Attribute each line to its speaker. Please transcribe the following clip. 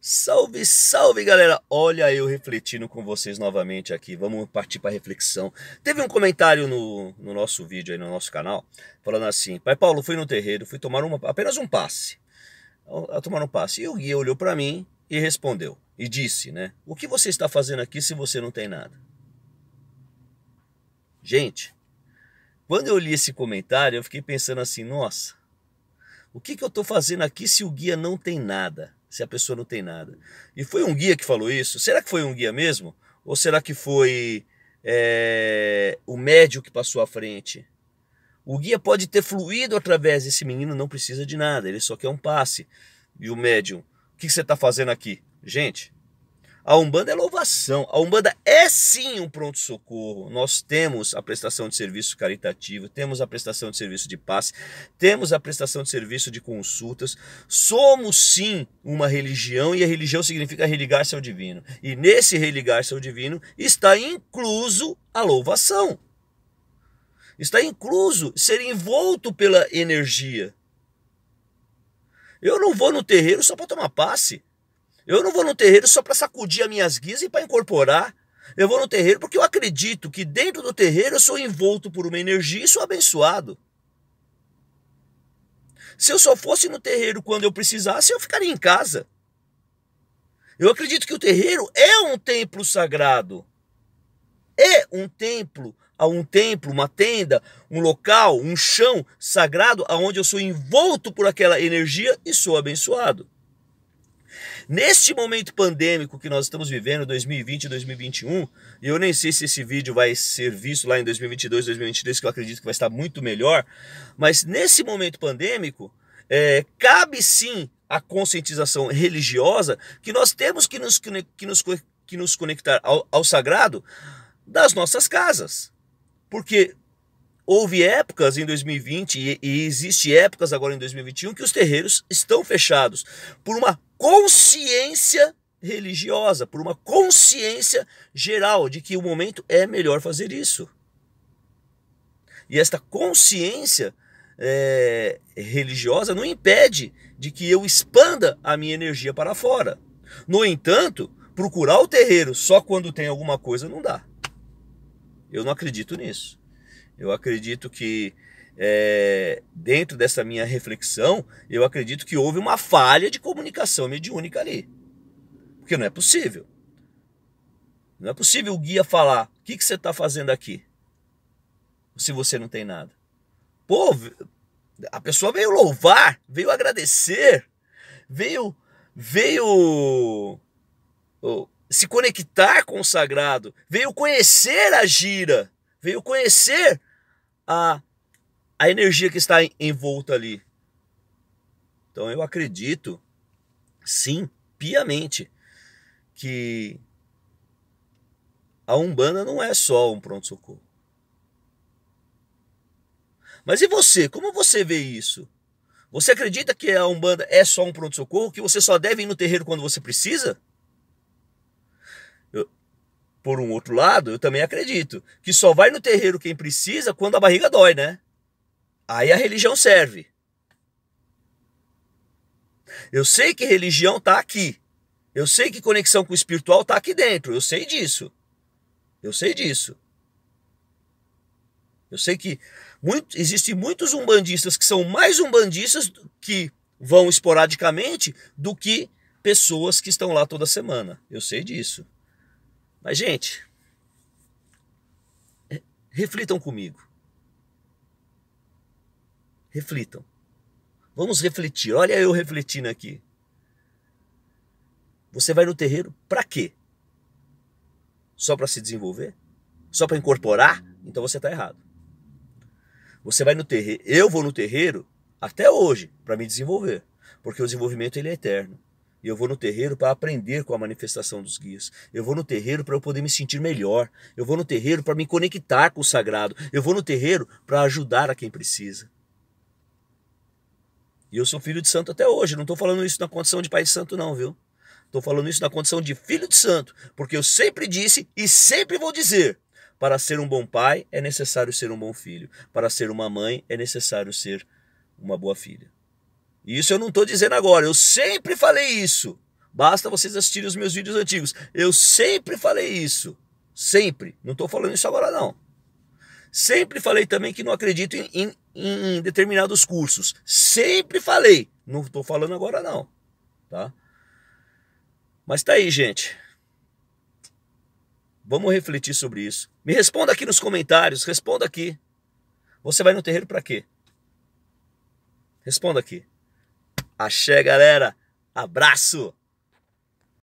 Speaker 1: Salve, salve galera! Olha eu refletindo com vocês novamente aqui. Vamos partir para reflexão. Teve um comentário no, no, nosso vídeo aí, no nosso canal, falando assim: Pai Paulo, fui no terreiro, fui tomar uma, apenas um passe. A tomar um passe. E o guia olhou para mim e respondeu: E disse, né? O que você está fazendo aqui se você não tem nada? Gente, quando eu li esse comentário, eu fiquei pensando assim: Nossa, o que, que eu estou fazendo aqui se o guia não tem nada? se a pessoa não tem nada. E foi um guia que falou isso? Será que foi um guia mesmo? Ou será que foi é, o médio que passou à frente? O guia pode ter fluído através desse menino, não precisa de nada, ele só quer um passe. E o médium, o que você está fazendo aqui? Gente, a Umbanda é louvação. A Umbanda é sim um pronto-socorro. Nós temos a prestação de serviço caritativo, temos a prestação de serviço de paz, temos a prestação de serviço de consultas. Somos sim uma religião e a religião significa religar-se ao divino. E nesse religar-se ao divino está incluso a louvação. Está incluso ser envolto pela energia. Eu não vou no terreiro só para tomar passe. Eu não vou no terreiro só para sacudir as minhas guias e para incorporar. Eu vou no terreiro porque eu acredito que dentro do terreiro eu sou envolto por uma energia e sou abençoado. Se eu só fosse no terreiro quando eu precisasse, eu ficaria em casa. Eu acredito que o terreiro é um templo sagrado. É um templo, a um templo, uma tenda, um local, um chão sagrado aonde eu sou envolto por aquela energia e sou abençoado. Neste momento pandêmico que nós estamos vivendo, 2020 e 2021, e eu nem sei se esse vídeo vai ser visto lá em 2022, 2023, que eu acredito que vai estar muito melhor, mas nesse momento pandêmico, é, cabe sim a conscientização religiosa que nós temos que nos, que nos, que nos conectar ao, ao sagrado das nossas casas. Porque houve épocas em 2020 e, e existe épocas agora em 2021 que os terreiros estão fechados por uma consciência religiosa, por uma consciência geral de que o momento é melhor fazer isso. E esta consciência é, religiosa não impede de que eu expanda a minha energia para fora. No entanto, procurar o terreiro só quando tem alguma coisa não dá. Eu não acredito nisso. Eu acredito que é, dentro dessa minha reflexão, eu acredito que houve uma falha de comunicação mediúnica ali. Porque não é possível. Não é possível o guia falar: o que, que você está fazendo aqui? Se você não tem nada. Pô, a pessoa veio louvar, veio agradecer, veio, veio se conectar com o sagrado, veio conhecer a gira, veio conhecer a a energia que está envolta ali. Então eu acredito, sim, piamente, que a Umbanda não é só um pronto-socorro. Mas e você? Como você vê isso? Você acredita que a Umbanda é só um pronto-socorro? Que você só deve ir no terreiro quando você precisa? Eu, por um outro lado, eu também acredito que só vai no terreiro quem precisa quando a barriga dói, né? Aí a religião serve. Eu sei que religião está aqui. Eu sei que conexão com o espiritual está aqui dentro. Eu sei disso. Eu sei disso. Eu sei que muito, existem muitos umbandistas que são mais umbandistas que vão esporadicamente do que pessoas que estão lá toda semana. Eu sei disso. Mas, gente, reflitam comigo. Reflitam. Vamos refletir. Olha eu refletindo aqui. Você vai no terreiro para quê? Só para se desenvolver? Só para incorporar? Então você está errado. Você vai no terreiro, eu vou no terreiro até hoje para me desenvolver, porque o desenvolvimento ele é eterno. Eu vou no terreiro para aprender com a manifestação dos guias. Eu vou no terreiro para eu poder me sentir melhor. Eu vou no terreiro para me conectar com o sagrado. Eu vou no terreiro para ajudar a quem precisa. E eu sou filho de santo até hoje. Não estou falando isso na condição de pai de santo, não, viu? Estou falando isso na condição de filho de santo, porque eu sempre disse e sempre vou dizer: para ser um bom pai é necessário ser um bom filho, para ser uma mãe é necessário ser uma boa filha. E isso eu não estou dizendo agora, eu sempre falei isso. Basta vocês assistirem os meus vídeos antigos. Eu sempre falei isso. Sempre. Não estou falando isso agora, não. Sempre falei também que não acredito em, em em, em determinados cursos. Sempre falei, não estou falando agora não, tá? Mas tá aí, gente. Vamos refletir sobre isso. Me responda aqui nos comentários, responda aqui. Você vai no terreiro para quê? Responda aqui. Axé, galera. Abraço.